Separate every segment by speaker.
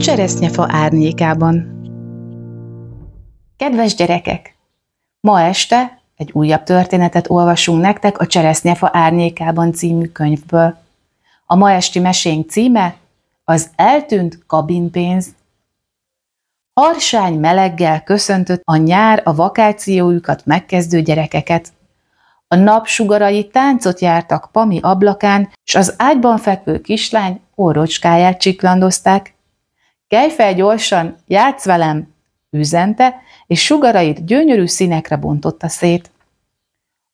Speaker 1: cseresznyefa árnyékában. Kedves gyerekek! Ma este egy újabb történetet olvasunk nektek a Cseresznyefa árnyékában című könyvből. A ma esti mesénk címe az eltűnt kabinpénz. Harsány meleggel köszöntött a nyár a vakációjukat megkezdő gyerekeket. A napsugarai táncot jártak Pami ablakán, és az ágyban fekvő kislány orrocskáját csiklandozták – Kelj fel gyorsan, játsz velem! üzente, és sugarait gyönyörű színekre bontotta szét.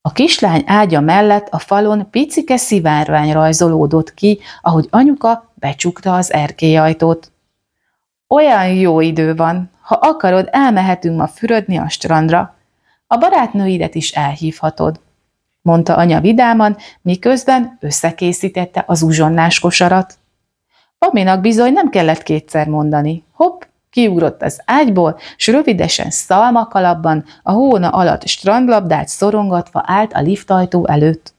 Speaker 1: A kislány ágya mellett a falon picike szivárvány rajzolódott ki, ahogy anyuka becsukta az erkélyajtót. Olyan jó idő van, ha akarod, elmehetünk ma fürödni a strandra. A barátnőidet is elhívhatod, mondta anya vidáman, miközben összekészítette az uzsonnás kosarat. Paminak bizony nem kellett kétszer mondani. Hopp, kiugrott az ágyból, s rövidesen szalmakalapban, a hóna alatt strandlabdát szorongatva állt a liftajtó előtt.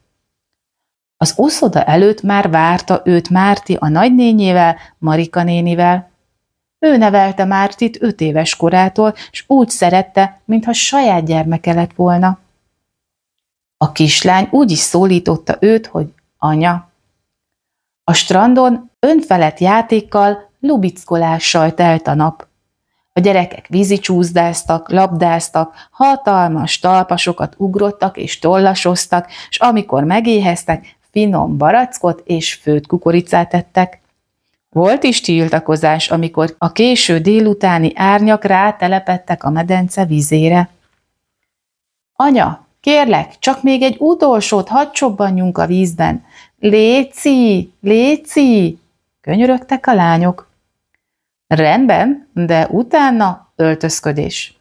Speaker 1: Az oszoda előtt már várta őt Márti a nagynényével, Marika nénivel. Ő nevelte Mártit öt éves korától, s úgy szerette, mintha saját gyermeke lett volna. A kislány úgy is szólította őt, hogy anya. A strandon önfelett játékkal, lubickolással telt a nap. A gyerekek vízicsúzdáztak, labdáztak, hatalmas talpasokat ugrottak és tollasoztak, s amikor megéheztek, finom barackot és főt kukoricát ettek. Volt is tiltakozás, amikor a késő délutáni árnyak rátelepettek a medence vizére. Anya, kérlek, csak még egy utolsót hadd csobbanjunk a vízben. Léci, léci, Könyörögtek a lányok. Rendben, de utána öltözködés.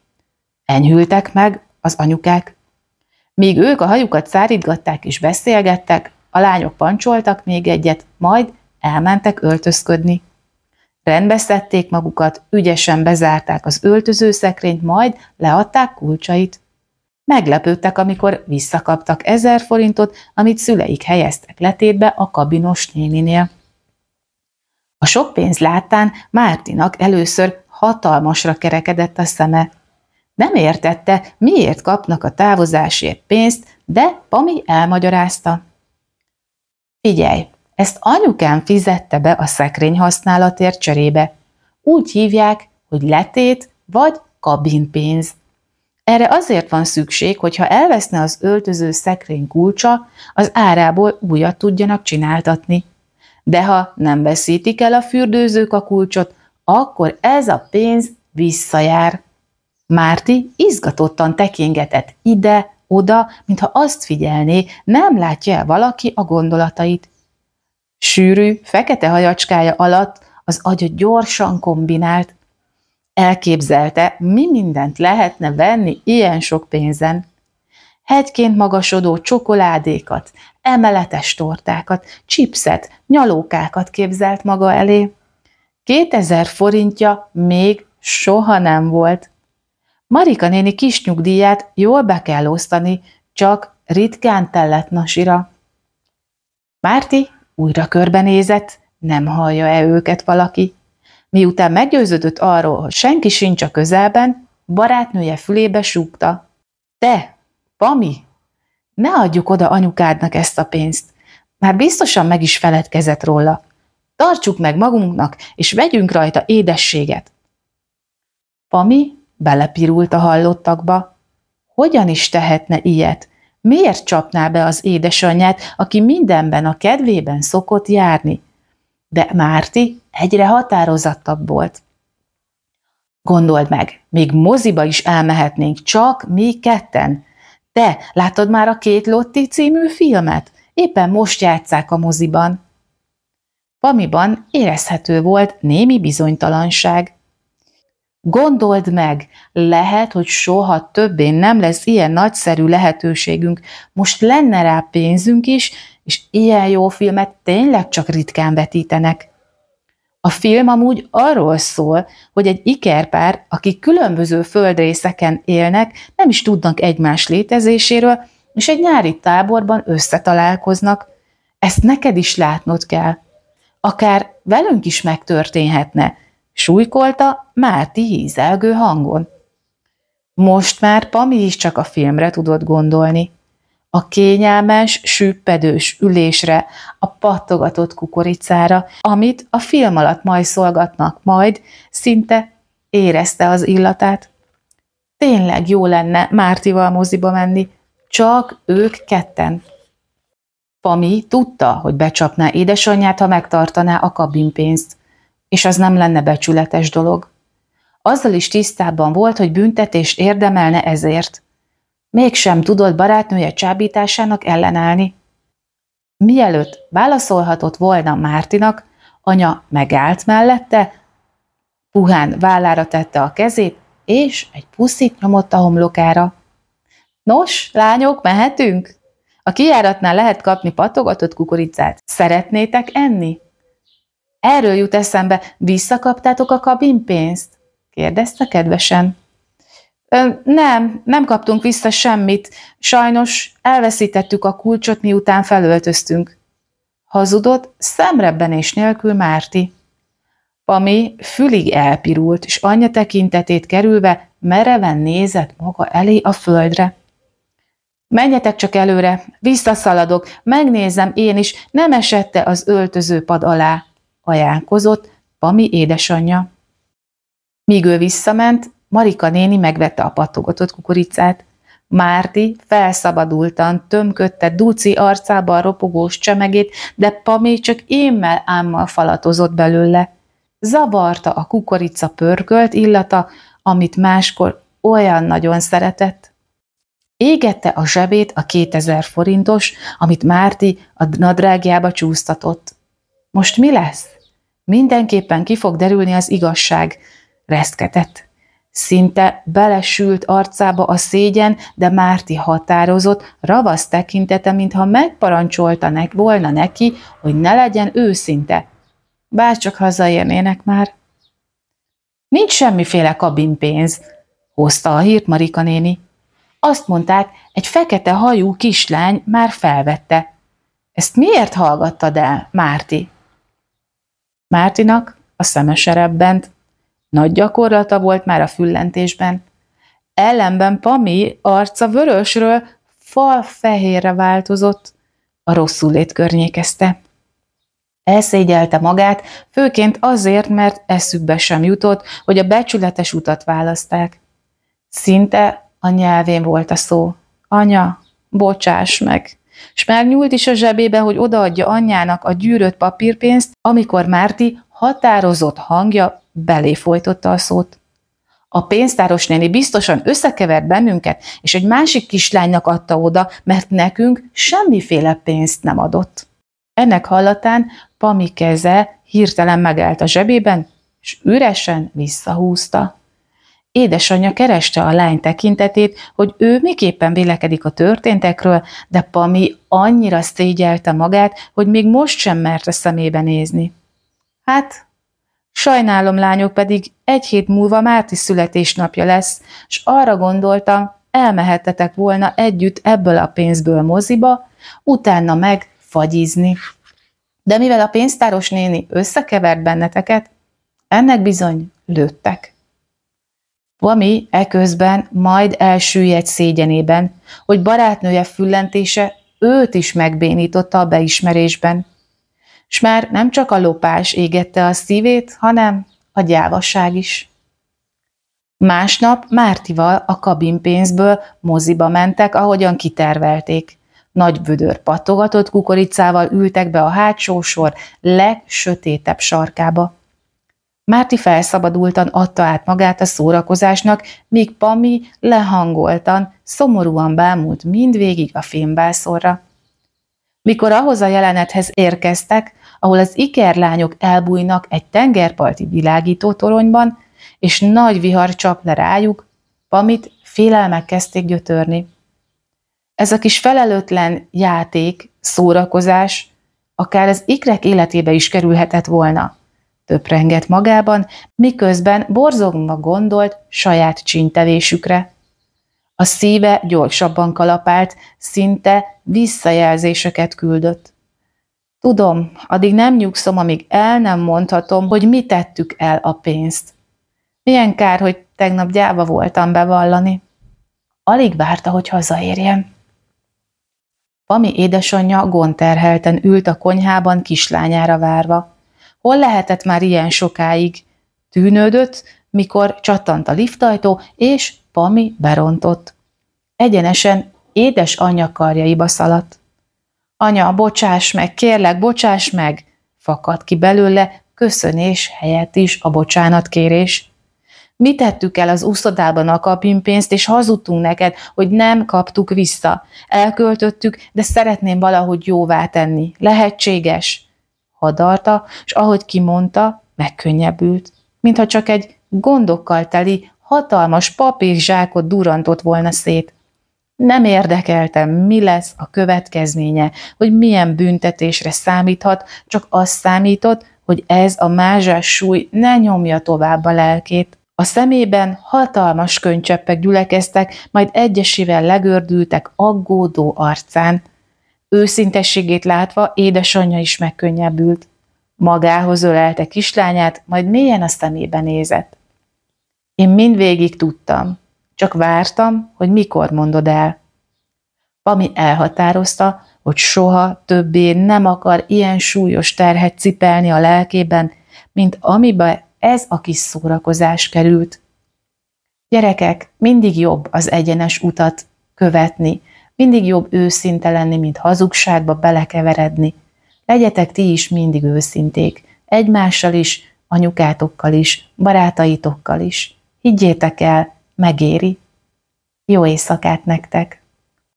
Speaker 1: Enyhültek meg az anyukák. Míg ők a hajukat szárítgatták és beszélgettek, a lányok pancsoltak még egyet, majd elmentek öltözködni. Rendbe szedték magukat, ügyesen bezárták az öltözőszekrényt, majd leadták kulcsait. Meglepődtek, amikor visszakaptak ezer forintot, amit szüleik helyeztek letétbe a kabinos néninél. A sok pénz láttán Mártinak először hatalmasra kerekedett a szeme. Nem értette, miért kapnak a távozásért pénzt, de Pami elmagyarázta. Figyelj, ezt anyukám fizette be a szekrény használatért cserébe. Úgy hívják, hogy letét vagy kabinpénz. Erre azért van szükség, hogy ha elveszne az öltöző szekrény kulcsa, az árából újat tudjanak csináltatni. De ha nem veszítik el a fürdőzők a kulcsot, akkor ez a pénz visszajár. Márti izgatottan tekingetett ide, oda, mintha azt figyelné, nem látja el valaki a gondolatait. Sűrű, fekete hajacskája alatt az agya gyorsan kombinált. Elképzelte, mi mindent lehetne venni ilyen sok pénzen hegyként magasodó csokoládékat, emeletes tortákat, csipszet, nyalókákat képzelt maga elé. 2000 forintja még soha nem volt. Marika néni kis nyugdíját jól be kell osztani, csak ritkán tellett nasira. Márti újra körbenézett, nem hallja-e őket valaki. Miután meggyőződött arról, hogy senki sincs a közelben, barátnője fülébe súgta. Te, Pami, ne adjuk oda anyukádnak ezt a pénzt. Már biztosan meg is feledkezett róla. Tartsuk meg magunknak, és vegyünk rajta édességet. Pami belepirult a hallottakba. Hogyan is tehetne ilyet? Miért csapná be az édesanyját, aki mindenben a kedvében szokott járni? De Márti egyre határozottabb volt. Gondold meg, még moziba is elmehetnénk, csak mi ketten. Te, látod már a két Lotti című filmet? Éppen most játszák a moziban. Pamiban érezhető volt némi bizonytalanság. Gondold meg, lehet, hogy soha többé nem lesz ilyen nagyszerű lehetőségünk, most lenne rá pénzünk is, és ilyen jó filmet tényleg csak ritkán vetítenek. A film amúgy arról szól, hogy egy ikerpár, akik különböző földrészeken élnek, nem is tudnak egymás létezéséről, és egy nyári táborban összetalálkoznak. Ezt neked is látnod kell. Akár velünk is megtörténhetne, súlykolta Márti hízelgő hangon. Most már Pami is csak a filmre tudott gondolni a kényelmes, süppedős ülésre, a pattogatott kukoricára, amit a film alatt majd szolgatnak, majd szinte érezte az illatát. Tényleg jó lenne Mártival moziba menni, csak ők ketten. Pami tudta, hogy becsapná édesanyját, ha megtartaná a kabinpénzt, és az nem lenne becsületes dolog. Azzal is tisztában volt, hogy büntetés érdemelne ezért – mégsem tudott barátnője csábításának ellenállni. Mielőtt válaszolhatott volna Mártinak, anya megállt mellette, puhán vállára tette a kezét, és egy puszit nyomott a homlokára. Nos, lányok, mehetünk? A kijáratnál lehet kapni patogatott kukoricát. Szeretnétek enni? Erről jut eszembe, visszakaptátok a kabin pénzt? kérdezte kedvesen. Nem, nem kaptunk vissza semmit. Sajnos elveszítettük a kulcsot, miután felöltöztünk. Hazudott szemrebbenés nélkül Márti. Pami fülig elpirult, és anyja tekintetét kerülve mereven nézett maga elé a földre. Menjetek csak előre, visszaszaladok, megnézem én is, nem esette az öltözőpad alá, ajánkozott Pami édesanyja. Míg ő visszament, Marika néni megvette a patogatott kukoricát. Márti felszabadultan tömködte Duci a ropogós csemegét, de Pamé csak émmel ámmal falatozott belőle. Zavarta a kukorica pörkölt illata, amit máskor olyan nagyon szeretett. Égette a zsebét a 2000 forintos, amit Márti a nadrágjába csúsztatott. Most mi lesz? Mindenképpen ki fog derülni az igazság, reszketett. Szinte belesült arcába a szégyen, de Márti határozott, ravasz tekintete, mintha megparancsolta nek volna neki, hogy ne legyen őszinte. Bárcsak hazaérnének már. Nincs semmiféle kabinpénz, hozta a hírt Marika néni. Azt mondták, egy fekete hajú kislány már felvette. Ezt miért hallgattad el, Márti? Mártinak a szemeserebbent. Nagy gyakorlata volt már a füllentésben. Ellenben Pami arca vörösről fal fehérre változott, a lét környékezte. Elszégyelte magát, főként azért, mert eszükbe sem jutott, hogy a becsületes utat választák. Szinte a nyelvén volt a szó. Anya, bocsáss meg! S már nyúlt is a zsebébe, hogy odaadja anyjának a gyűrött papírpénzt, amikor Márti határozott hangja belé folytotta a szót. A pénztáros néni biztosan összekevert bennünket, és egy másik kislánynak adta oda, mert nekünk semmiféle pénzt nem adott. Ennek hallatán Pami keze hirtelen megállt a zsebében, és üresen visszahúzta. Édesanyja kereste a lány tekintetét, hogy ő miképpen vélekedik a történtekről, de Pami annyira szégyelte magát, hogy még most sem merte szemébe nézni. Hát, Sajnálom, lányok, pedig egy hét múlva Márti születésnapja lesz, és arra gondoltam, elmehettetek volna együtt ebből a pénzből moziba, utána meg fagyizni. De mivel a pénztáros néni összekevert benneteket, ennek bizony lőttek. Vami eközben majd elsüllyed szégyenében, hogy barátnője füllentése őt is megbénította a beismerésben és már nem csak a lopás égette a szívét, hanem a gyávasság is. Másnap Mártival a kabinpénzből moziba mentek, ahogyan kitervelték. Nagy vödör pattogatott kukoricával ültek be a hátsó sor legsötétebb sarkába. Márti felszabadultan adta át magát a szórakozásnak, míg Pami lehangoltan, szomorúan bámult mindvégig a fémbászorra. Mikor ahhoz a jelenethez érkeztek, ahol az ikerlányok elbújnak egy tengerparti világító toronyban, és nagy vihar csap le rájuk, amit félelmek kezdték gyötörni. Ez a kis felelőtlen játék, szórakozás akár az ikrek életébe is kerülhetett volna. Töprengett magában, miközben borzogva gondolt saját csintevésükre. A szíve gyorsabban kalapált, szinte visszajelzéseket küldött. Tudom, addig nem nyugszom, amíg el nem mondhatom, hogy mi tettük el a pénzt. Milyen kár, hogy tegnap gyáva voltam bevallani. Alig várta, hogy hazaérjem. Pami édesanyja gondterhelten ült a konyhában kislányára várva. Hol lehetett már ilyen sokáig? Tűnődött, mikor csattant a liftajtó, és Pami berontott. Egyenesen édesanyja karjaiba szaladt anya, bocsáss meg, kérlek, bocsáss meg, fakad ki belőle köszönés helyett is a kérés. Mi tettük el az úszodában a kapimpénzt, és hazudtunk neked, hogy nem kaptuk vissza. Elköltöttük, de szeretném valahogy jóvá tenni. Lehetséges? Hadarta, és ahogy kimondta, megkönnyebbült, mintha csak egy gondokkal teli, hatalmas papírzsákot durantott volna szét. Nem érdekeltem, mi lesz a következménye, hogy milyen büntetésre számíthat, csak az számított, hogy ez a mázsás súly ne nyomja tovább a lelkét. A szemében hatalmas könycseppek gyülekeztek, majd egyesével legördültek aggódó arcán. Őszintességét látva édesanyja is megkönnyebbült. Magához ölelte kislányát, majd mélyen a szemébe nézett. Én mindvégig tudtam, csak vártam, hogy mikor mondod el. Pami elhatározta, hogy soha többé nem akar ilyen súlyos terhet cipelni a lelkében, mint amiben ez a kis szórakozás került. Gyerekek, mindig jobb az egyenes utat követni, mindig jobb őszinte lenni, mint hazugságba belekeveredni. Legyetek ti is mindig őszinték, egymással is, anyukátokkal is, barátaitokkal is. Higgyétek el, megéri. Jó éjszakát nektek!